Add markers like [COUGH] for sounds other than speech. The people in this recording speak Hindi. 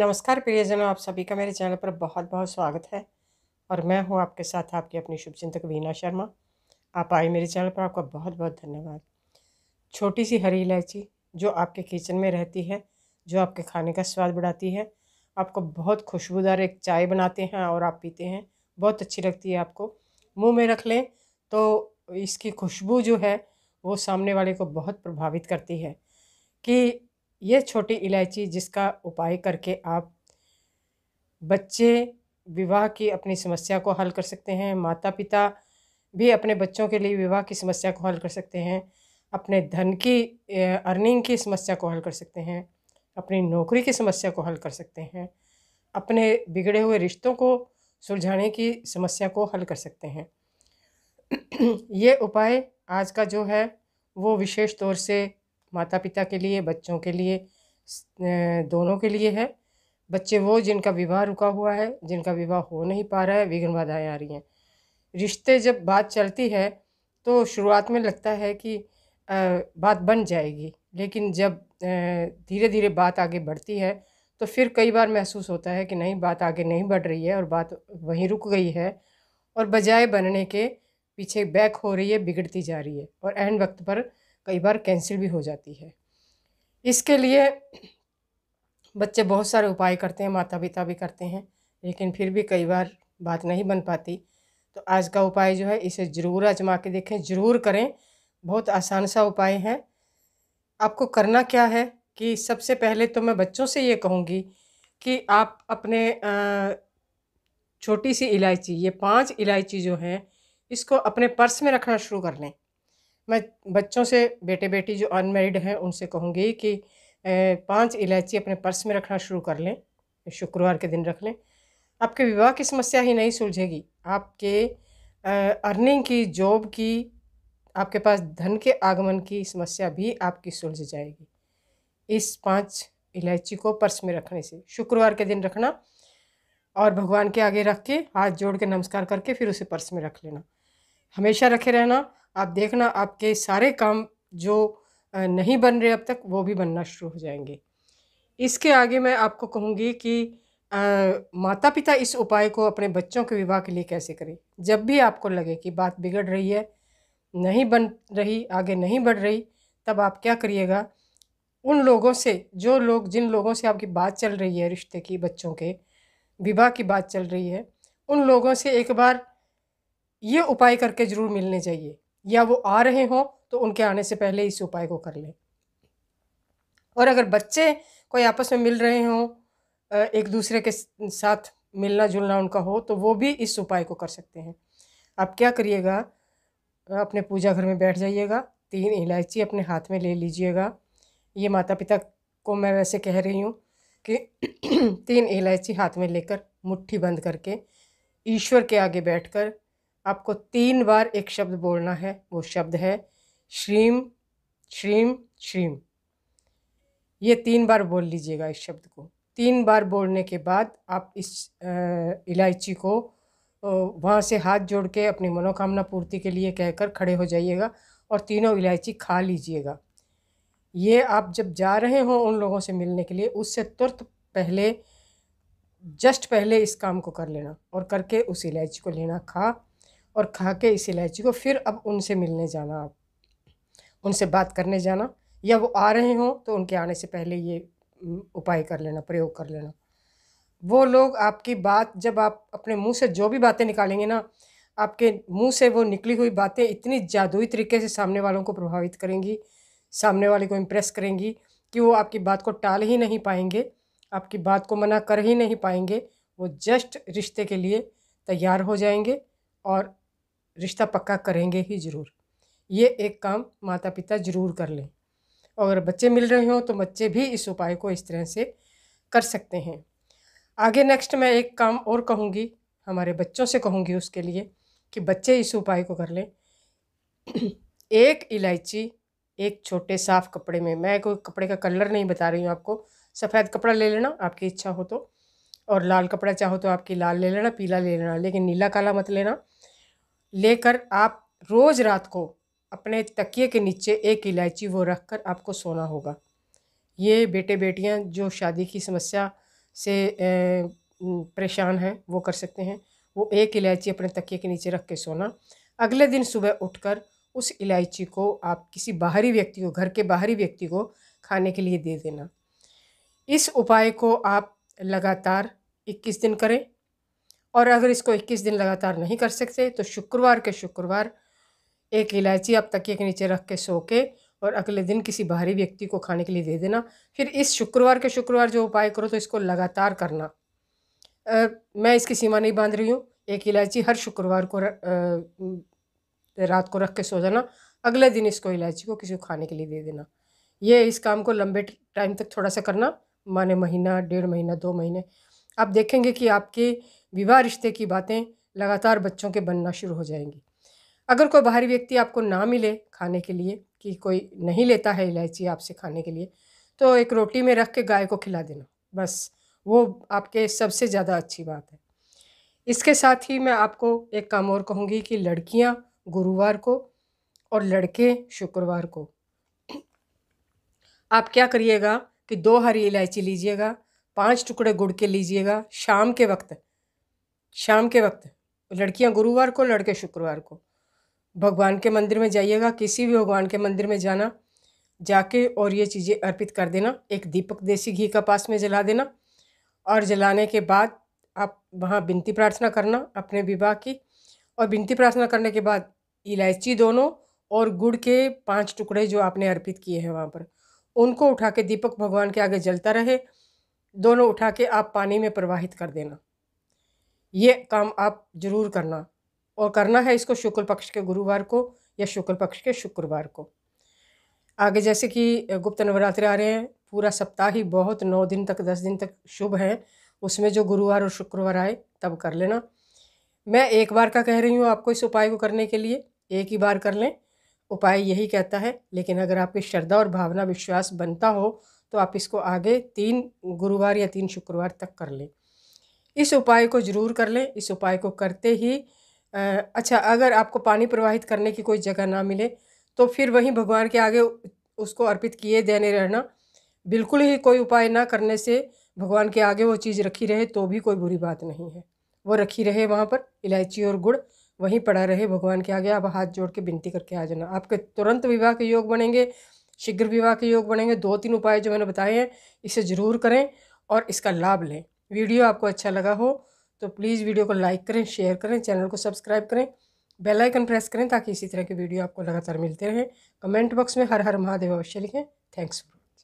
नमस्कार प्रियजनों आप सभी का मेरे चैनल पर बहुत बहुत स्वागत है और मैं हूं आपके साथ आपकी अपनी शुभचिंतक वीना शर्मा आप आए मेरे चैनल पर आपका बहुत बहुत धन्यवाद छोटी सी हरी इलायची जो आपके किचन में रहती है जो आपके खाने का स्वाद बढ़ाती है आपको बहुत खुशबूदार एक चाय बनाते हैं और आप पीते हैं बहुत अच्छी लगती है आपको मुँह में रख लें तो इसकी खुशबू जो है वो सामने वाले को बहुत प्रभावित करती है कि ये छोटी इलायची जिसका उपाय करके आप बच्चे विवाह की अपनी समस्या को हल कर सकते हैं माता पिता भी अपने बच्चों के लिए विवाह की समस्या को हल कर सकते हैं अपने धन की अर्निंग की समस्या को हल कर सकते हैं अपनी नौकरी की समस्या को हल कर सकते हैं अपने बिगड़े हुए रिश्तों को सुलझाने की समस्या को हल कर सकते हैं ये उपाय आज का जो है वो विशेष तौर से माता पिता के लिए बच्चों के लिए दोनों के लिए है बच्चे वो जिनका विवाह रुका हुआ है जिनका विवाह हो नहीं पा रहा है विघ्न बाधाएँ आ रही हैं रिश्ते जब बात चलती है तो शुरुआत में लगता है कि बात बन जाएगी लेकिन जब धीरे धीरे बात आगे बढ़ती है तो फिर कई बार महसूस होता है कि नहीं बात आगे नहीं बढ़ रही है और बात वहीं रुक गई है और बजाय बनने के पीछे बैक हो रही है बिगड़ती जा रही है और एंड वक्त पर कई बार कैंसिल भी हो जाती है इसके लिए बच्चे बहुत सारे उपाय करते हैं माता पिता भी करते हैं लेकिन फिर भी कई बार बात नहीं बन पाती तो आज का उपाय जो है इसे ज़रूर आजमा के देखें ज़रूर करें बहुत आसान सा उपाय है आपको करना क्या है कि सबसे पहले तो मैं बच्चों से ये कहूँगी कि आप अपने छोटी सी इलायची ये पांच इलायची जो हैं इसको अपने पर्स में रखना शुरू कर लें मैं बच्चों से बेटे बेटी जो अनमेरिड हैं उनसे कहूँगी कि पांच इलायची अपने पर्स में रखना शुरू कर लें शुक्रवार के दिन रख लें आपके विवाह की समस्या ही नहीं सुलझेगी आपके अर्निंग की जॉब की आपके पास धन के आगमन की समस्या भी आपकी सुलझ जाएगी इस पांच इलायची को पर्स में रखने से शुक्रवार के दिन रखना और भगवान के आगे रख के हाथ जोड़ के नमस्कार करके फिर उसे पर्स में रख लेना हमेशा रखे रहना आप देखना आपके सारे काम जो नहीं बन रहे अब तक वो भी बनना शुरू हो जाएंगे इसके आगे मैं आपको कहूँगी कि आ, माता पिता इस उपाय को अपने बच्चों के विवाह के लिए कैसे करें जब भी आपको लगे कि बात बिगड़ रही है नहीं बन रही आगे नहीं बढ़ रही तब आप क्या करिएगा उन लोगों से जो लोग जिन लोगों से आपकी बात चल रही है रिश्ते की बच्चों के विवाह की बात चल रही है उन लोगों से एक बार ये उपाय करके ज़रूर मिलने चाहिए या वो आ रहे हों तो उनके आने से पहले इस उपाय को कर लें और अगर बच्चे कोई आपस में मिल रहे हों एक दूसरे के साथ मिलना जुलना उनका हो तो वो भी इस उपाय को कर सकते हैं आप क्या करिएगा अपने पूजा घर में बैठ जाइएगा तीन इलायची अपने हाथ में ले लीजिएगा ये माता पिता को मैं वैसे कह रही हूँ कि [CLEARS THROAT] तीन इलायची हाथ में लेकर मुट्ठी बंद करके ईश्वर के आगे बैठकर आपको तीन बार एक शब्द बोलना है वो शब्द है श्रीम श्रीम श्रीम ये तीन बार बोल लीजिएगा इस शब्द को तीन बार बोलने के बाद आप इस इलायची को वहाँ से हाथ जोड़ के अपनी मनोकामना पूर्ति के लिए कहकर खड़े हो जाइएगा और तीनों इलायची खा लीजिएगा ये आप जब जा रहे हो उन लोगों से मिलने के लिए उससे तुरंत पहले जस्ट पहले इस काम को कर लेना और करके उस इलायची को लेना खा और खा के इस इलायची को फिर अब उनसे मिलने जाना आप उनसे बात करने जाना या वो आ रहे हों तो उनके आने से पहले ये उपाय कर लेना प्रयोग कर लेना वो लोग आपकी बात जब आप अपने मुंह से जो भी बातें निकालेंगे ना आपके मुंह से वो निकली हुई बातें इतनी जादुई तरीके से सामने वालों को प्रभावित करेंगी सामने वाले को इम्प्रेस करेंगी कि वो आपकी बात को टाल ही नहीं पाएंगे आपकी बात को मना कर ही नहीं पाएंगे वो जस्ट रिश्ते के लिए तैयार हो जाएंगे और रिश्ता पक्का करेंगे ही ज़रूर ये एक काम माता पिता ज़रूर कर लें और बच्चे मिल रहे हों तो बच्चे भी इस उपाय को इस तरह से कर सकते हैं आगे नेक्स्ट मैं एक काम और कहूँगी हमारे बच्चों से कहूँगी उसके लिए कि बच्चे इस उपाय को कर लें [CLEARS THROAT] एक इलायची एक छोटे साफ कपड़े में मैं कोई कपड़े का कलर नहीं बता रही हूँ आपको सफ़ेद कपड़ा ले लेना आपकी इच्छा हो तो और लाल कपड़ा चाहो तो आपकी लाल ले लेना पीला ले लेना लेकिन नीला काला मत लेना लेकर आप रोज़ रात को अपने तकिए के नीचे एक इलायची वो रख कर आपको सोना होगा ये बेटे बेटियां जो शादी की समस्या से परेशान हैं वो कर सकते हैं वो एक इलायची अपने तकिए के नीचे रख के सोना अगले दिन सुबह उठकर उस इलायची को आप किसी बाहरी व्यक्ति को घर के बाहरी व्यक्ति को खाने के लिए दे देना इस उपाय को आप लगातार 21 दिन करें और अगर इसको 21 दिन लगातार नहीं कर सकते तो शुक्रवार के शुक्रवार एक इलायची आप तकिए के नीचे रख के सो के और अगले दिन किसी बाहरी व्यक्ति को खाने के लिए दे देना फिर इस शुक्रवार के शुक्रवार जो उपाय करो तो इसको लगातार करना आ, मैं इसकी सीमा नहीं बांध रही हूँ एक इलायची हर शुक्रवार को रात को रख के सो जाना अगले दिन इसको इलायची को किसी को खाने के लिए दे देना ये इस काम को लंबे टाइम तक थोड़ा सा करना माने महीना डेढ़ महीना दो महीने आप देखेंगे कि आपके विवाह रिश्ते की बातें लगातार बच्चों के बनना शुरू हो जाएंगी अगर कोई बाहरी व्यक्ति आपको ना मिले खाने के लिए कि कोई नहीं लेता है इलायची आपसे खाने के लिए तो एक रोटी में रख के गाय को खिला देना बस वो आपके सबसे ज़्यादा अच्छी बात है इसके साथ ही मैं आपको एक काम और कहूँगी कि लड़कियाँ गुरुवार को और लड़के शुक्रवार को आप क्या करिएगा कि दो हरी इलायची लीजिएगा पाँच टुकड़े गुड़ के लीजिएगा शाम के वक्त शाम के वक्त लड़कियां गुरुवार को लड़के शुक्रवार को भगवान के मंदिर में जाइएगा किसी भी भगवान के मंदिर में जाना जाके और ये चीज़ें अर्पित कर देना एक दीपक देसी घी का पास में जला देना और जलाने के बाद आप वहाँ विनती प्रार्थना करना अपने विवाह की और बिनती प्रार्थना करने के बाद इलायची दोनों और गुड़ के पांच टुकड़े जो आपने अर्पित किए हैं वहाँ पर उनको उठा के दीपक भगवान के आगे जलता रहे दोनों उठा के आप पानी में प्रवाहित कर देना ये काम आप ज़रूर करना और करना है इसको शुक्ल पक्ष के गुरुवार को या शुक्ल पक्ष के शुक्रवार को आगे जैसे कि गुप्त नवरात्रि आ रहे हैं पूरा सप्ताह ही बहुत नौ दिन तक दस दिन तक शुभ है उसमें जो गुरुवार और शुक्रवार आए तब कर लेना मैं एक बार का कह रही हूँ आपको इस उपाय को करने के लिए एक ही बार कर लें उपाय यही कहता है लेकिन अगर आपकी श्रद्धा और भावना विश्वास बनता हो तो आप इसको आगे तीन गुरुवार या तीन शुक्रवार तक कर लें इस उपाय को ज़रूर कर लें इस उपाय को करते ही अच्छा अगर आपको पानी प्रवाहित करने की कोई जगह ना मिले तो फिर वहीं भगवान के आगे उसको अर्पित किए देने रहना बिल्कुल ही कोई उपाय ना करने से भगवान के आगे वो चीज़ रखी रहे तो भी कोई बुरी बात नहीं है वो रखी रहे वहाँ पर इलायची और गुड़ वहीं पड़ा रहे भगवान के आगे आप हाथ जोड़ के विनती करके आ जाना आपके तुरंत विवाह के योग बनेंगे शीघ्र विवाह के योग बनेंगे दो तीन उपाय जो मैंने बताए हैं इसे ज़रूर करें और इसका लाभ लें वीडियो आपको अच्छा लगा हो तो प्लीज़ वीडियो को लाइक करें शेयर करें चैनल को सब्सक्राइब करें बेल आइकन प्रेस करें ताकि इसी तरह के वीडियो आपको लगातार मिलते रहें कमेंट बॉक्स में हर हर महादेव अवश्य लिखें थैंक्स